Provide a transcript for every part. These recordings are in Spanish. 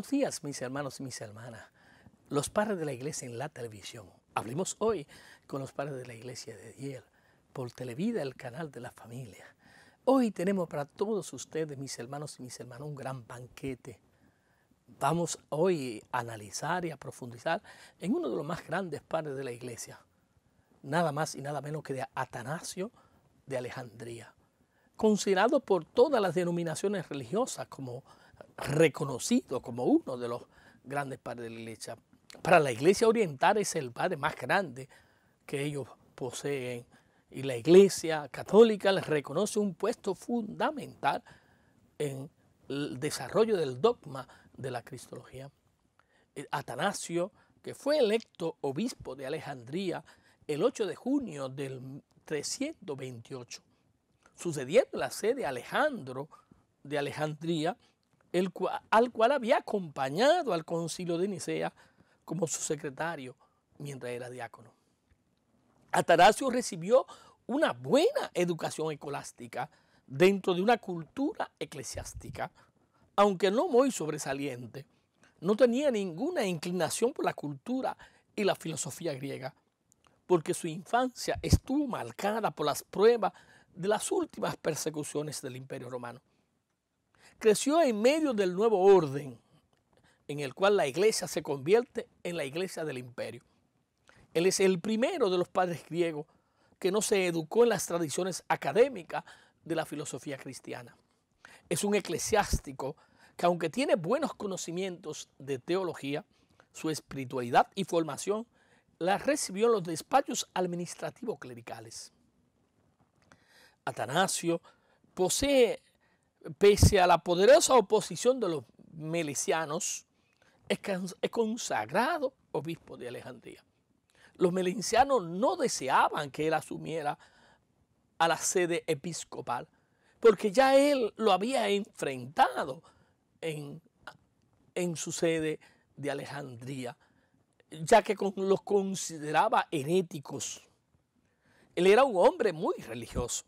Buenos días, mis hermanos y mis hermanas. Los padres de la iglesia en la televisión. Hablemos hoy con los padres de la iglesia de Diel, por Televida, el canal de la familia. Hoy tenemos para todos ustedes, mis hermanos y mis hermanas, un gran banquete. Vamos hoy a analizar y a profundizar en uno de los más grandes padres de la iglesia, nada más y nada menos que de Atanasio de Alejandría, considerado por todas las denominaciones religiosas como reconocido como uno de los grandes padres de la iglesia. Para la iglesia oriental es el padre más grande que ellos poseen y la iglesia católica les reconoce un puesto fundamental en el desarrollo del dogma de la cristología. Eh, Atanasio, que fue electo obispo de Alejandría el 8 de junio del 328, sucediendo la sede Alejandro de Alejandría al cual había acompañado al concilio de Nicea como su secretario mientras era diácono. Atanasio recibió una buena educación escolástica dentro de una cultura eclesiástica, aunque no muy sobresaliente. No tenía ninguna inclinación por la cultura y la filosofía griega, porque su infancia estuvo marcada por las pruebas de las últimas persecuciones del Imperio Romano creció en medio del nuevo orden en el cual la iglesia se convierte en la iglesia del imperio. Él es el primero de los padres griegos que no se educó en las tradiciones académicas de la filosofía cristiana. Es un eclesiástico que aunque tiene buenos conocimientos de teología, su espiritualidad y formación la recibió en los despachos administrativos clericales. Atanasio posee pese a la poderosa oposición de los melicianos, es consagrado obispo de Alejandría. Los melicianos no deseaban que él asumiera a la sede episcopal, porque ya él lo había enfrentado en, su sede de Alejandría, ya que los consideraba heréticos. Él era un hombre muy religioso,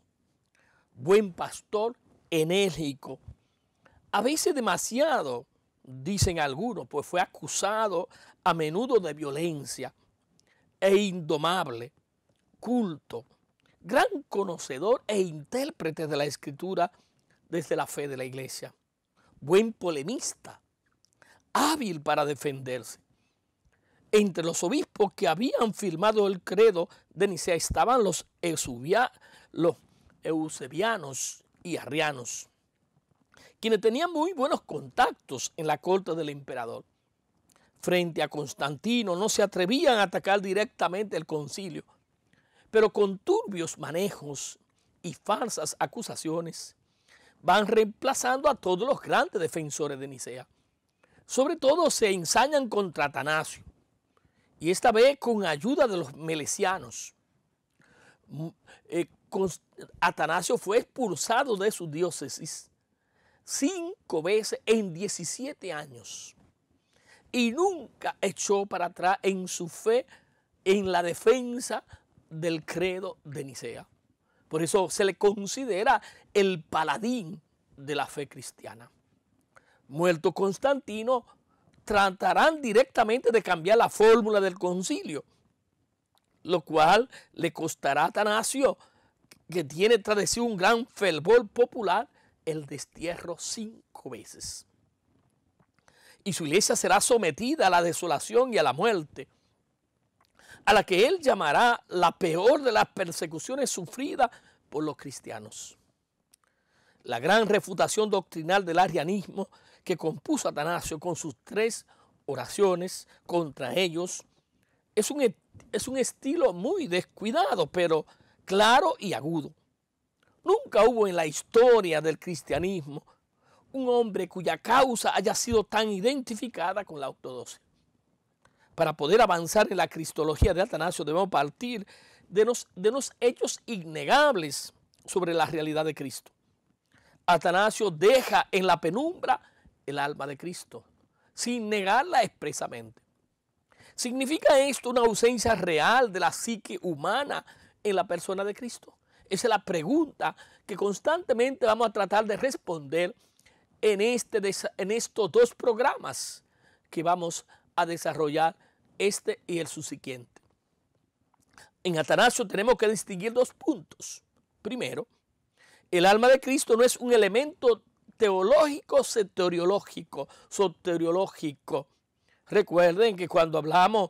buen pastor enérgico, a veces demasiado, dicen algunos, pues fue acusado a menudo de violencia e indomable, culto, gran conocedor e intérprete de la escritura desde la fe de la iglesia, buen polemista, hábil para defenderse. Entre los obispos que habían firmado el credo de Nicea estaban los, los eusebianos, y arrianos, quienes tenían muy buenos contactos en la corte del emperador. Frente a Constantino no se atrevían a atacar directamente el concilio, pero con turbios manejos y falsas acusaciones van reemplazando a todos los grandes defensores de Nicea. Sobre todo se ensañan contra Atanasio, y esta vez con ayuda de los melesianos, mm, eh, Atanasio fue expulsado de su diócesis cinco veces en 17 años y nunca echó para atrás en su fe en la defensa del credo de Nicea. Por eso se le considera el paladín de la fe cristiana. Muerto Constantino, tratarán directamente de cambiar la fórmula del concilio, lo cual le costará a Atanasio que tiene tras sí un gran fervor popular, el destierro cinco veces. Y su iglesia será sometida a la desolación y a la muerte, a la que él llamará la peor de las persecuciones sufridas por los cristianos. La gran refutación doctrinal del arianismo que compuso Atanasio con sus tres oraciones contra ellos es un, es un estilo muy descuidado, pero claro y agudo. Nunca hubo en la historia del cristianismo un hombre cuya causa haya sido tan identificada con la ortodoxia. Para poder avanzar en la cristología de Atanasio debemos partir de los, de los hechos innegables sobre la realidad de Cristo. Atanasio deja en la penumbra el alma de Cristo, sin negarla expresamente. ¿Significa esto una ausencia real de la psique humana en la persona de Cristo? Esa es la pregunta que constantemente vamos a tratar de responder en, este, en estos dos programas que vamos a desarrollar, este y el subsiguiente. En Atanasio tenemos que distinguir dos puntos. Primero, el alma de Cristo no es un elemento teológico, soteriológico, soteriológico. Recuerden que cuando hablamos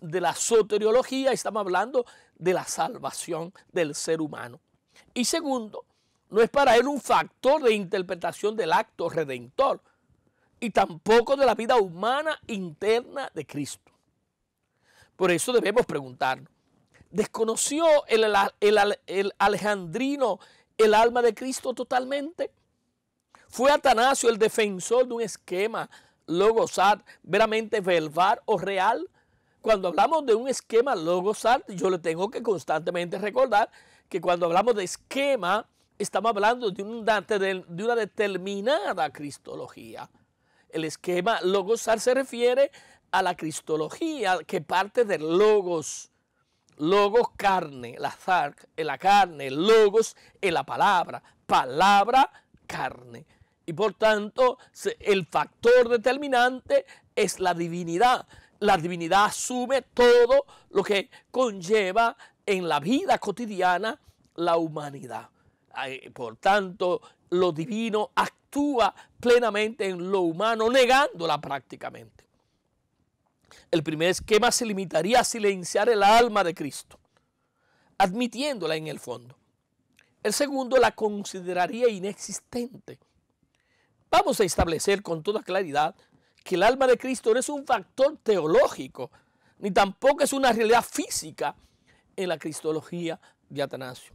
de la soteriología estamos hablando de la salvación del ser humano. Y segundo, no es para él un factor de interpretación del acto redentor y tampoco de la vida humana interna de Cristo. Por eso debemos preguntarnos, ¿desconoció el, alejandrino el alma de Cristo totalmente? ¿Fue Atanasio el defensor de un esquema logosat veramente verbal o real cuando hablamos de un esquema logosar, yo le tengo que constantemente recordar que cuando hablamos de esquema, estamos hablando de, un, una determinada cristología. El esquema logosar se refiere a la cristología que parte del Logos. Logos, carne, la en la carne, logos, en la palabra, palabra, carne. Y por tanto, el factor determinante es la divinidad la divinidad asume todo lo que conlleva en la vida cotidiana la humanidad. Por tanto, lo divino actúa plenamente en lo humano, negándola prácticamente. El primer esquema se limitaría a silenciar el alma de Cristo, admitiéndola en el fondo. El segundo la consideraría inexistente. Vamos a establecer con toda claridad que el alma de Cristo no es un factor teológico, ni tampoco es una realidad física en la cristología de Atanasio.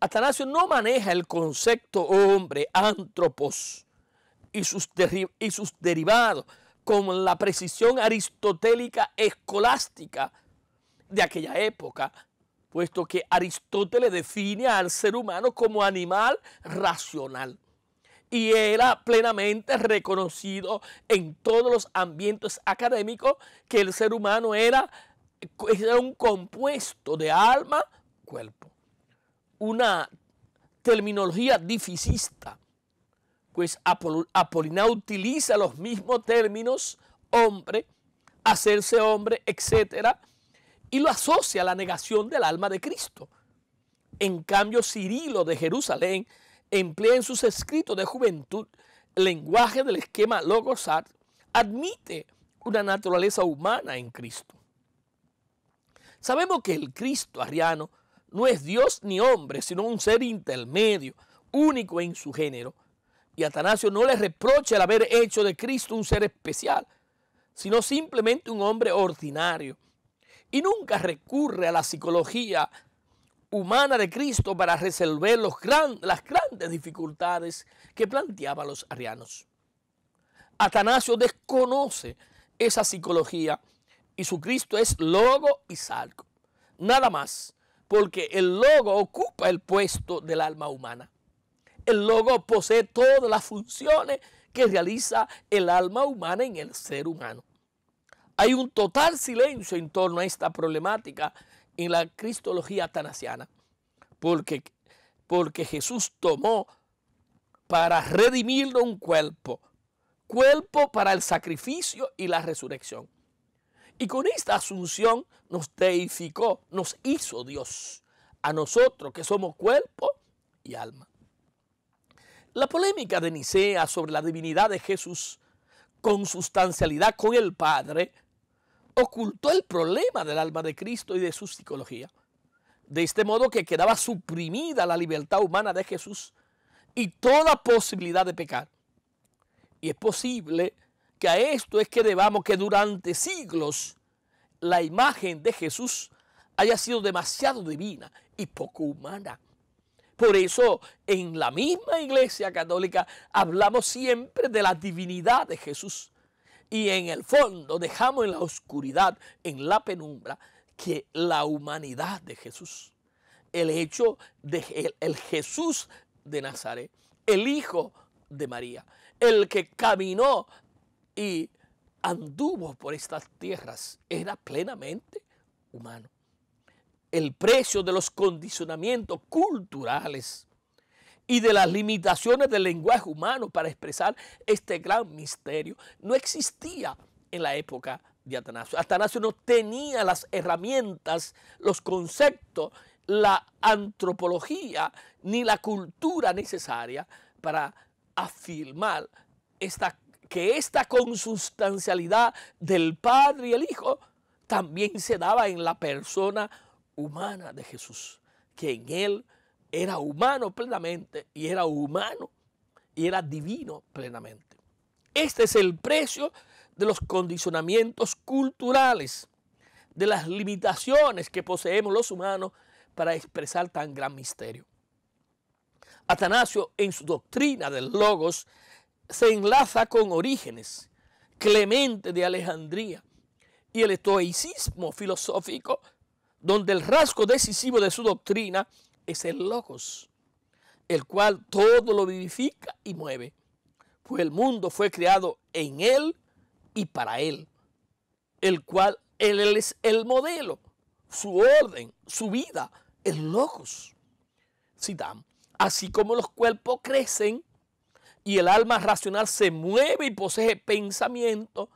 Atanasio no maneja el concepto hombre, antropos, y sus, y sus derivados con la precisión aristotélica escolástica de aquella época, puesto que Aristóteles define al ser humano como animal racional y era plenamente reconocido en todos los ambientes académicos que el ser humano era, era un compuesto de alma, cuerpo. Una terminología dificista, pues utiliza los mismos términos hombre, hacerse hombre, etcétera, y lo asocia a la negación del alma de Cristo. En cambio, Cirilo de Jerusalén emplea en sus escritos de juventud el lenguaje del esquema logosat, admite una naturaleza humana en Cristo. Sabemos que el Cristo ariano no es Dios ni hombre, sino un ser intermedio, único en su género. Y Atanasio no le reprocha el haber hecho de Cristo un ser especial, sino simplemente un hombre ordinario. Y nunca recurre a la psicología humana de Cristo para resolver los las grandes dificultades que planteaban los arianos. Atanasio desconoce esa psicología y su Cristo es logo y salgo. Nada más, porque el logo ocupa el puesto del alma humana. El logo posee todas las funciones que realiza el alma humana en el ser humano. Hay un total silencio en torno a esta problemática en la cristología atanasiana, porque, porque Jesús tomó para redimirlo un cuerpo, cuerpo para el sacrificio y la resurrección. Y con esta asunción nos deificó, nos hizo Dios, a nosotros que somos cuerpo y alma. La polémica de Nicea sobre la divinidad de Jesús, con sustancialidad con el Padre, ocultó el problema del alma de Cristo y de su psicología. De este modo que quedaba suprimida la libertad humana de Jesús y toda posibilidad de pecar. Y es posible que a esto es que debamos que durante siglos la imagen de Jesús haya sido demasiado divina y poco humana. Por eso en la misma iglesia católica hablamos siempre de la divinidad de Jesús y en el fondo dejamos en la oscuridad, en la penumbra, que la humanidad de Jesús, el hecho de el, Jesús de Nazaret, el Hijo de María, el que caminó y anduvo por estas tierras, era plenamente humano. El precio de los condicionamientos culturales y de las limitaciones del lenguaje humano para expresar este gran misterio no existía en la época de Atanasio. Atanasio no tenía las herramientas, los conceptos, la antropología ni la cultura necesaria para afirmar que esta consustancialidad del Padre y el Hijo también se daba en la persona humana de Jesús, que en él era humano plenamente y era humano y era divino plenamente. Este es el precio de los condicionamientos culturales, de las limitaciones que poseemos los humanos para expresar tan gran misterio. Atanasio en su doctrina del Logos se enlaza con Orígenes, Clemente de Alejandría y el estoicismo filosófico, donde el rasgo decisivo de su doctrina es el logos, el cual todo lo vivifica y mueve, pues el mundo fue creado en él y para él, el cual él, es el modelo, su orden, su vida, el logos. Sidam, así como los cuerpos crecen y el alma racional se mueve y posee pensamiento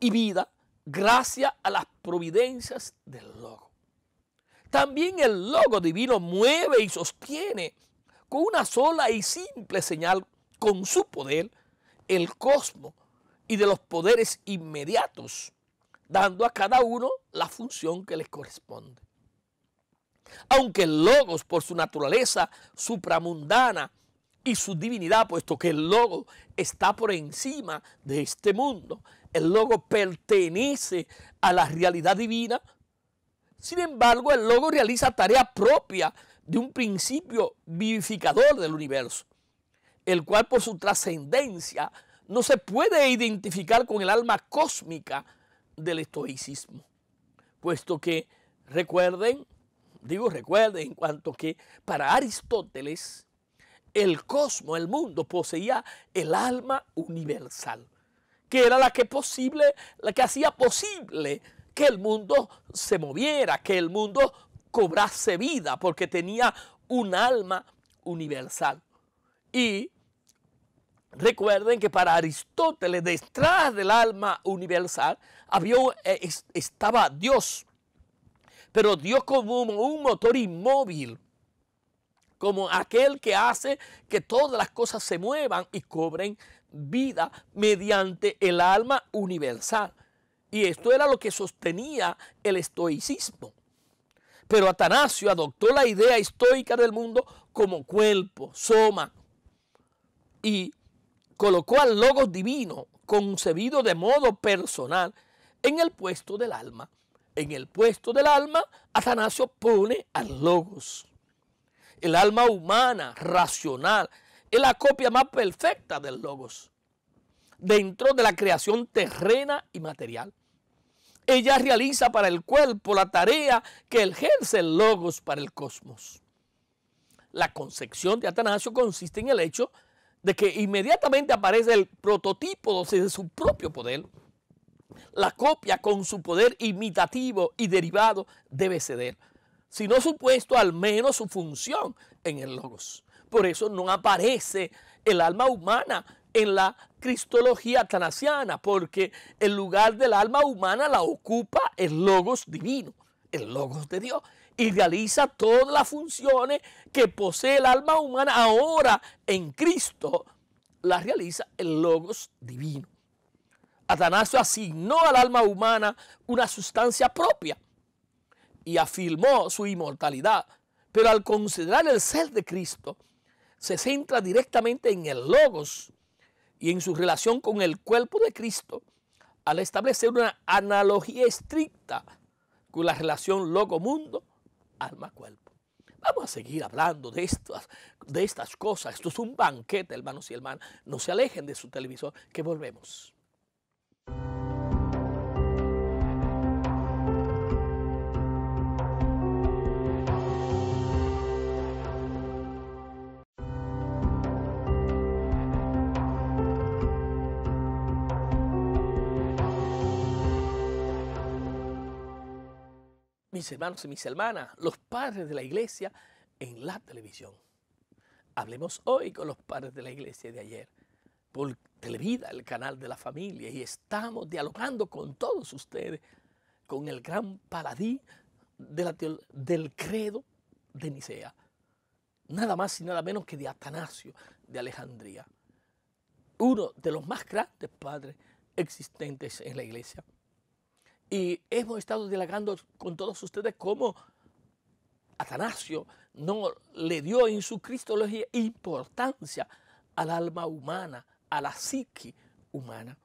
y vida gracias a las providencias del logos. También el logo divino mueve y sostiene con una sola y simple señal, con su poder, el cosmos y de los poderes inmediatos, dando a cada uno la función que les corresponde. Aunque el logos por su naturaleza supramundana y su divinidad, puesto que el logo está por encima de este mundo, el logo pertenece a la realidad divina sin embargo, el logo realiza tarea propia de un principio vivificador del universo, el cual por su trascendencia no se puede identificar con el alma cósmica del estoicismo, puesto que recuerden, digo recuerden en cuanto que para Aristóteles el cosmos, el mundo poseía el alma universal, que era la que posible, la que hacía posible que el mundo se moviera, que el mundo cobrase vida, porque tenía un alma universal. Y recuerden que para Aristóteles, detrás del alma universal, había, eh, estaba Dios, pero Dios como un motor inmóvil como aquel que hace que todas las cosas se muevan y cobren vida mediante el alma universal. Y esto era lo que sostenía el estoicismo. Pero Atanasio adoptó la idea estoica del mundo como cuerpo, soma, y colocó al logos divino, concebido de modo personal, en el puesto del alma. En el puesto del alma, Atanasio pone al logos. El alma humana, racional, es la copia más perfecta del logos dentro de la creación terrena y material. Ella realiza para el cuerpo la tarea que ejerce el logos para el cosmos. La concepción de Atanasio consiste en el hecho de que inmediatamente aparece el prototipo de su propio poder. La copia con su poder imitativo y derivado debe ceder, si no supuesto al menos su función en el logos. Por eso no aparece el alma humana en la cristología atanasiana, porque el lugar del alma humana la ocupa el logos divino, el logos de Dios, y realiza todas las funciones que posee el alma humana ahora en Cristo, la realiza el logos divino. Atanasio asignó al alma humana una sustancia propia y afirmó su inmortalidad, pero al considerar el ser de Cristo, se centra directamente en el logos y en su relación con el cuerpo de Cristo al establecer una analogía estricta con la relación loco-mundo, alma-cuerpo. Vamos a seguir hablando de de estas cosas. Esto es un banquete, hermanos y hermanas. No se alejen de su televisor, que volvemos. mis hermanos y mis hermanas, los padres de la iglesia en la televisión. Hablemos hoy con los padres de la iglesia de ayer, por Televida, el canal de la familia, y estamos dialogando con todos ustedes, con el gran paladín del credo de Nicea, nada más y nada menos que de Atanasio de Alejandría, uno de los más grandes padres existentes en la iglesia. Y hemos estado dialogando con todos ustedes cómo Atanasio no le dio en su cristología importancia al alma humana, a la psique humana,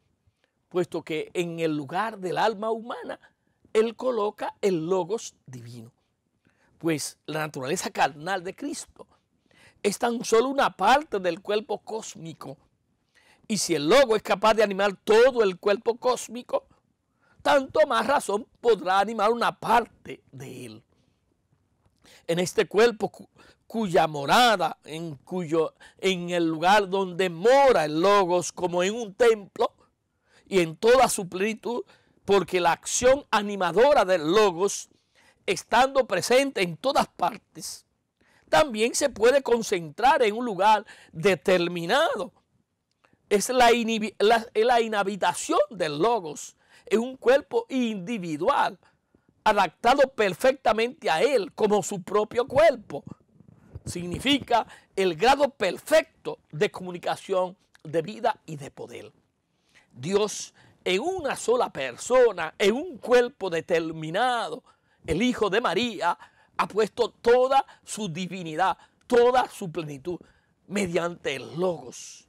puesto que en el lugar del alma humana él coloca el logos divino. Pues la naturaleza carnal de Cristo es tan solo una parte del cuerpo cósmico. Y si el logo es capaz de animar todo el cuerpo cósmico, tanto más razón podrá animar una parte de él. En este cuerpo cuya morada, en, cuyo, en el lugar donde mora el logos, como en un templo, y en toda su plenitud, porque la acción animadora del logos, estando presente en todas partes, también se puede concentrar en un lugar determinado. Es la, la, la inhabitación del logos es un cuerpo individual, adaptado perfectamente a Él como su propio cuerpo. Significa el grado perfecto de comunicación, de vida y de poder. Dios en una sola persona, en un cuerpo determinado, el Hijo de María ha puesto toda su divinidad, toda su plenitud, mediante el Logos.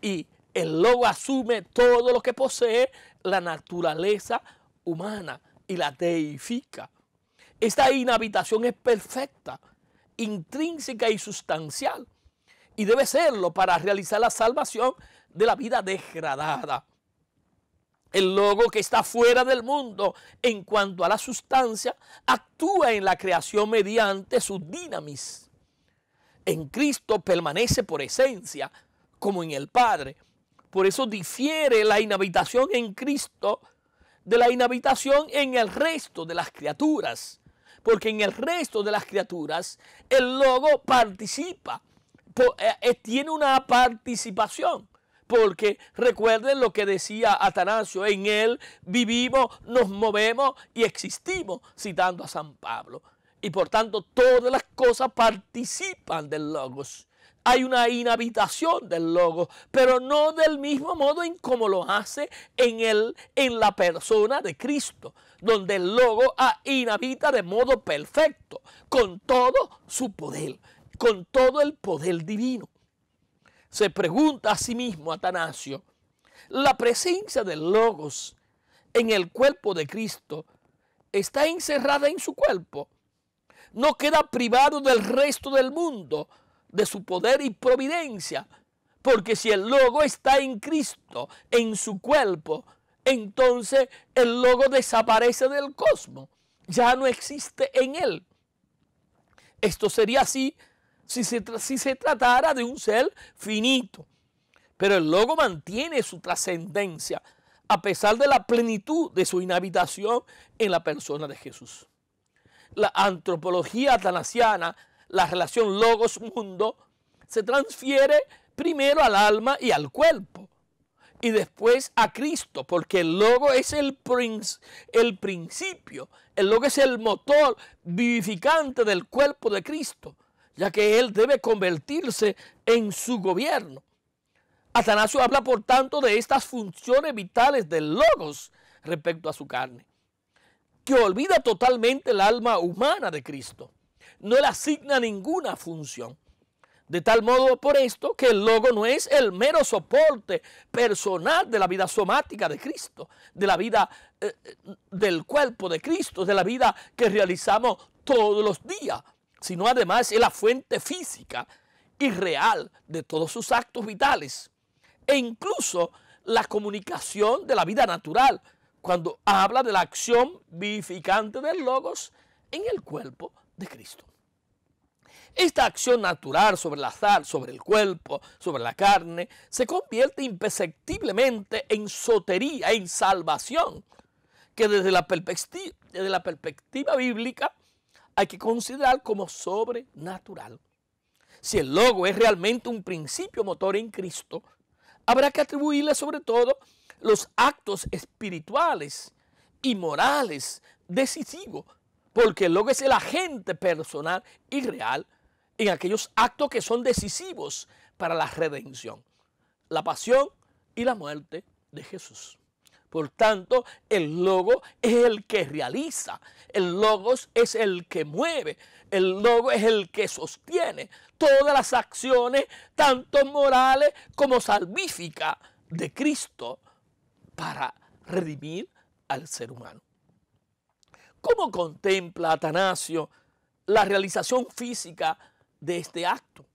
Y el lobo asume todo lo que posee la naturaleza humana y la deifica. Esta inhabitación es perfecta, intrínseca y sustancial, y debe serlo para realizar la salvación de la vida degradada. El logo que está fuera del mundo en cuanto a la sustancia actúa en la creación mediante su dinamis. En Cristo permanece por esencia, como en el Padre por eso difiere la inhabitación en Cristo de la inhabitación en el resto de las criaturas. Porque en el resto de las criaturas el logo participa, eh, eh, tiene una participación. Porque recuerden lo que decía Atanasio, en él vivimos, nos movemos y existimos, citando a San Pablo. Y por tanto todas las cosas participan del logos hay una inhabitación del Logos, pero no del mismo modo en como lo hace en, el, en la persona de Cristo, donde el Logos inhabita de modo perfecto, con todo su poder, con todo el poder divino. Se pregunta a sí mismo Atanasio, la presencia del Logos en el cuerpo de Cristo está encerrada en su cuerpo. No queda privado del resto del mundo de su poder y providencia. Porque si el logo está en Cristo, en su cuerpo, entonces el logo desaparece del cosmos. Ya no existe en él. Esto sería así si se, si se tratara de un ser finito. Pero el logo mantiene su trascendencia a pesar de la plenitud de su inhabitación en la persona de Jesús. La antropología atanasiana la relación logos-mundo, se transfiere primero al alma y al cuerpo y después a Cristo, porque el logo es el, el principio, el logo es el motor vivificante del cuerpo de Cristo, ya que Él debe convertirse en su gobierno. Atanasio habla, por tanto, de estas funciones vitales del logos respecto a su carne, que olvida totalmente el alma humana de Cristo no le asigna ninguna función. De tal modo por esto que el logo no es el mero soporte personal de la vida somática de Cristo, de la vida eh, eh, del cuerpo de Cristo, de la vida que realizamos todos los días, sino además es la fuente física y real de todos sus actos vitales e incluso la comunicación de la vida natural cuando habla de la acción vivificante del logos en el cuerpo de Cristo. Esta acción natural sobre el azar, sobre el cuerpo, sobre la carne, se convierte imperceptiblemente en sotería, en salvación, que desde la, perspectiva, desde la perspectiva bíblica hay que considerar como sobrenatural. Si el logo es realmente un principio motor en Cristo, habrá que atribuirle sobre todo los actos espirituales y morales decisivos porque el Logos es el agente personal y real en aquellos actos que son decisivos para la redención, la pasión y la muerte de Jesús. Por tanto, el logo es el que realiza, el logos es el que mueve, el logo es el que sostiene todas las acciones, tanto morales como salvíficas, de Cristo para redimir al ser humano. ¿Cómo contempla Atanasio la realización física de este acto?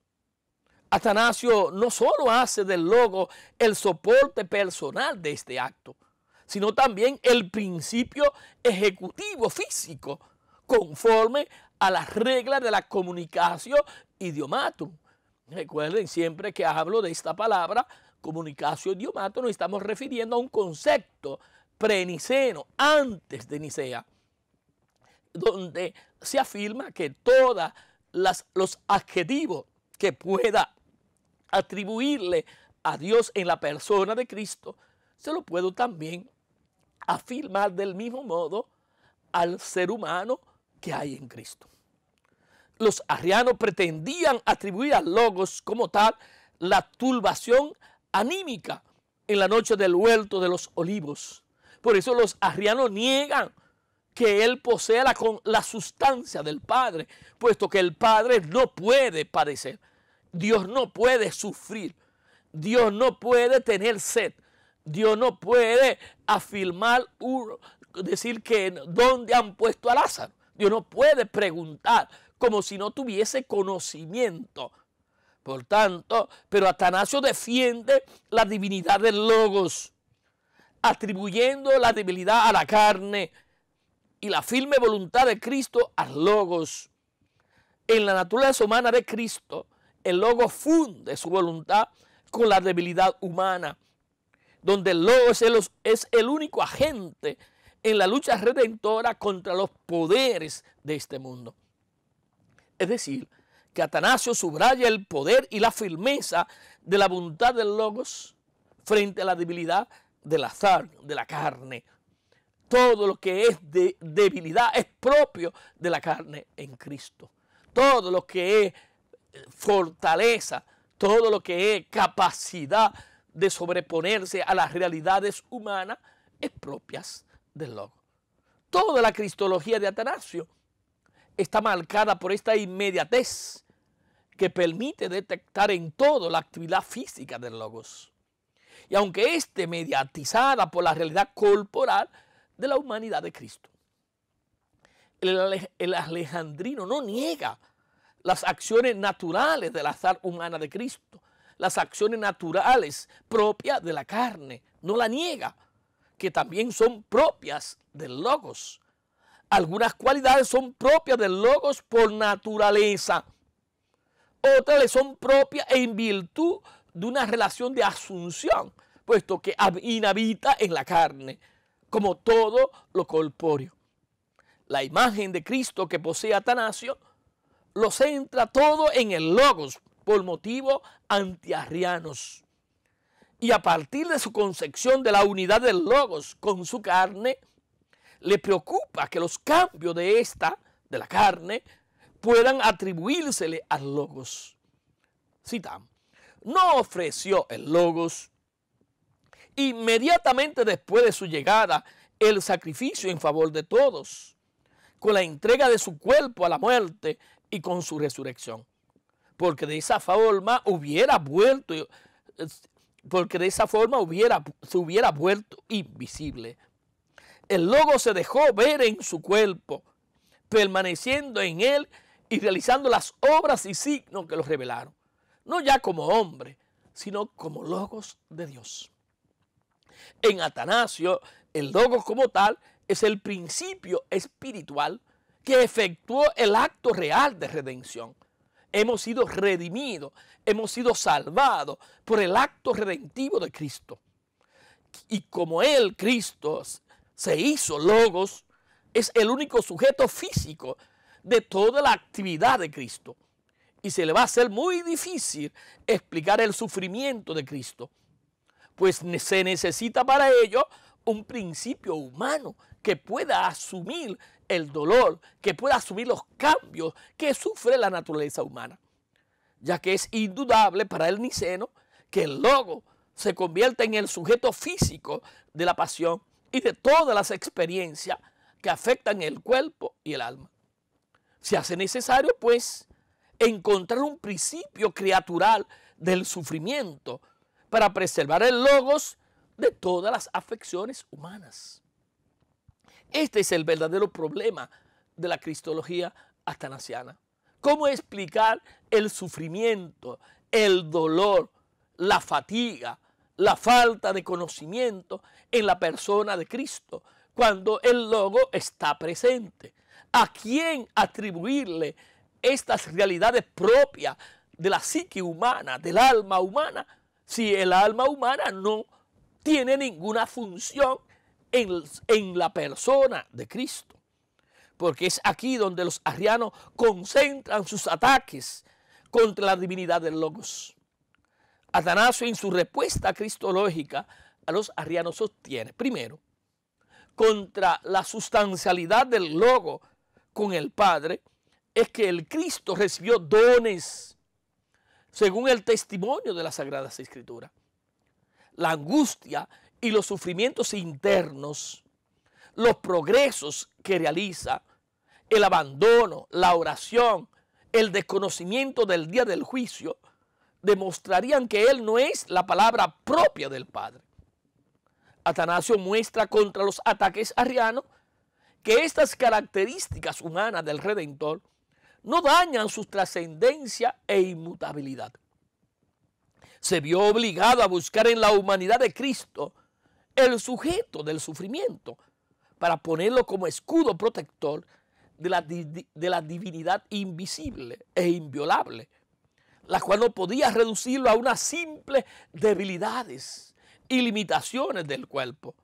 Atanasio no solo hace del logo el soporte personal de este acto, sino también el principio ejecutivo físico conforme a las reglas de la comunicación idiomatum. Recuerden siempre que hablo de esta palabra, comunicación Idiomato, nos estamos refiriendo a un concepto pre-Niceno, antes de Nicea donde se afirma que todos los adjetivos que pueda atribuirle a Dios en la persona de Cristo, se lo puedo también afirmar del mismo modo al ser humano que hay en Cristo. Los arrianos pretendían atribuir a Logos como tal la turbación anímica en la noche del huerto de los olivos. Por eso los arrianos niegan que él posea la, la sustancia del Padre, puesto que el Padre no puede padecer, Dios no puede sufrir, Dios no puede tener sed, Dios no puede afirmar, decir que dónde han puesto a Lázaro, Dios no puede preguntar como si no tuviese conocimiento. Por tanto, pero Atanasio defiende la divinidad del Logos, atribuyendo la debilidad a la carne, y la firme voluntad de Cristo al logos. En la naturaleza humana de Cristo, el logos funde su voluntad con la debilidad humana, donde el logos es el único agente en la lucha redentora contra los poderes de este mundo. Es decir, que Atanasio subraya el poder y la firmeza de la voluntad del logos frente a la debilidad del azar, de la carne. Todo lo que es de debilidad es propio de la carne en Cristo. Todo lo que es eh, fortaleza, todo lo que es capacidad de sobreponerse a las realidades humanas es propias del Logos. Toda la cristología de Atanasio está marcada por esta inmediatez que permite detectar en todo la actividad física del Logos. Y aunque esté mediatizada por la realidad corporal, de la humanidad de Cristo. El, alejandrino no niega las acciones naturales del azar humana de Cristo, las acciones naturales propias de la carne, no la niega, que también son propias del logos. Algunas cualidades son propias del logos por naturaleza, otras le son propias en virtud de una relación de asunción, puesto que inhabita en la carne como todo lo corpóreo. La imagen de Cristo que posee Atanasio lo centra todo en el logos por motivos antiarrianos. Y a partir de su concepción de la unidad del logos con su carne, le preocupa que los cambios de esta, de la carne, puedan atribuírsele al logos. Citamos, no ofreció el logos Inmediatamente después de su llegada, el sacrificio en favor de todos, con la entrega de su cuerpo a la muerte y con su resurrección. Porque de esa forma hubiera vuelto, porque de esa forma hubiera, se hubiera vuelto invisible. El logo se dejó ver en su cuerpo, permaneciendo en él y realizando las obras y signos que los revelaron. No ya como hombre, sino como logos de Dios en Atanasio, el logos como tal es el principio espiritual que efectuó el acto real de redención. Hemos sido redimidos, hemos sido salvados por el acto redentivo de Cristo. Y como Él, Cristo, se hizo logos, es el único sujeto físico de toda la actividad de Cristo. Y se le va a hacer muy difícil explicar el sufrimiento de Cristo pues se necesita para ello un principio humano que pueda asumir el dolor, que pueda asumir los cambios que sufre la naturaleza humana, ya que es indudable para el niceno que el logo se convierte en el sujeto físico de la pasión y de todas las experiencias que afectan el cuerpo y el alma. Se hace necesario, pues, encontrar un principio criatural del sufrimiento para preservar el logos de todas las afecciones humanas. Este es el verdadero problema de la cristología atanasiana. ¿Cómo explicar el sufrimiento, el dolor, la fatiga, la falta de conocimiento en la persona de Cristo cuando el logo está presente? ¿A quién atribuirle estas realidades propias de la psique humana, del alma humana, si el alma humana no tiene ninguna función en, la persona de Cristo. Porque es aquí donde los arrianos concentran sus ataques contra la divinidad del Logos. Atanasio en su respuesta cristológica a los arrianos sostiene, primero, contra la sustancialidad del Logos con el Padre, es que el Cristo recibió dones según el testimonio de las Sagradas Escrituras. La angustia y los sufrimientos internos, los progresos que realiza, el abandono, la oración, el desconocimiento del día del juicio, demostrarían que Él no es la palabra propia del Padre. Atanasio muestra contra los ataques arrianos que estas características humanas del Redentor no dañan su trascendencia e inmutabilidad. Se vio obligado a buscar en la humanidad de Cristo el sujeto del sufrimiento para ponerlo como escudo protector de la, de la divinidad invisible e inviolable, la cual no podía reducirlo a unas simples debilidades y limitaciones del cuerpo,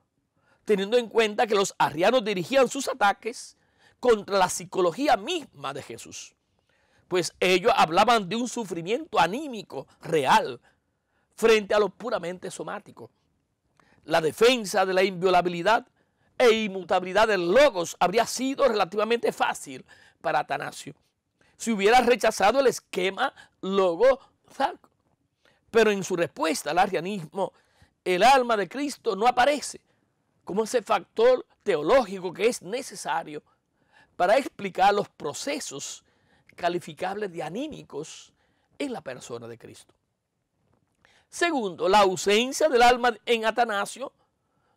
teniendo en cuenta que los arrianos dirigían sus ataques contra la psicología misma de Jesús. Pues ellos hablaban de un sufrimiento anímico real frente a lo puramente somático. La defensa de la inviolabilidad e inmutabilidad del logos habría sido relativamente fácil para Atanasio si hubiera rechazado el esquema Logos Pero en su respuesta al arianismo, el alma de Cristo no aparece como ese factor teológico que es necesario para explicar los procesos calificables de anímicos en la persona de Cristo. Segundo, la ausencia del alma en Atanasio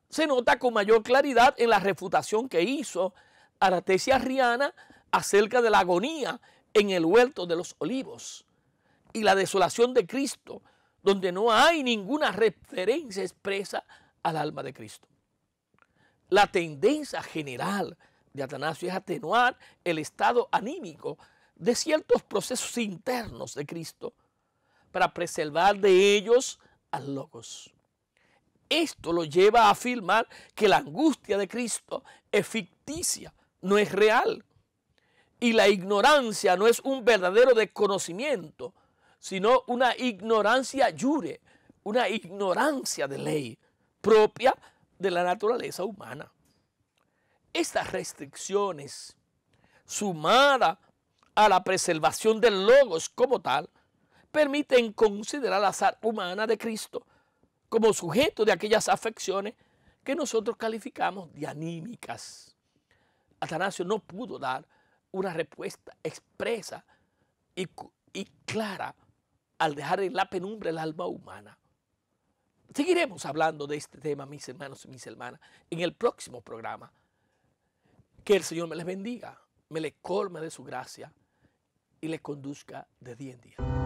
se nota con mayor claridad en la refutación que hizo Aratesia Riana acerca de la agonía en el huerto de los olivos y la desolación de Cristo, donde no hay ninguna referencia expresa al alma de Cristo. La tendencia general de Atanasio es atenuar el estado anímico de ciertos procesos internos de Cristo para preservar de ellos al locos. Esto lo lleva a afirmar que la angustia de Cristo es ficticia, no es real. Y la ignorancia no es un verdadero desconocimiento, sino una ignorancia jure, una ignorancia de ley propia de la naturaleza humana. Estas restricciones, sumada a la preservación del logos como tal, permiten considerar la sal humana de Cristo como sujeto de aquellas afecciones que nosotros calificamos de anímicas. Atanasio no pudo dar una respuesta expresa y, y clara al dejar en la penumbra el alma humana. Seguiremos hablando de este tema, mis hermanos y mis hermanas, en el próximo programa. Que el Señor me les bendiga, me les colme de su gracia y les conduzca de día en día.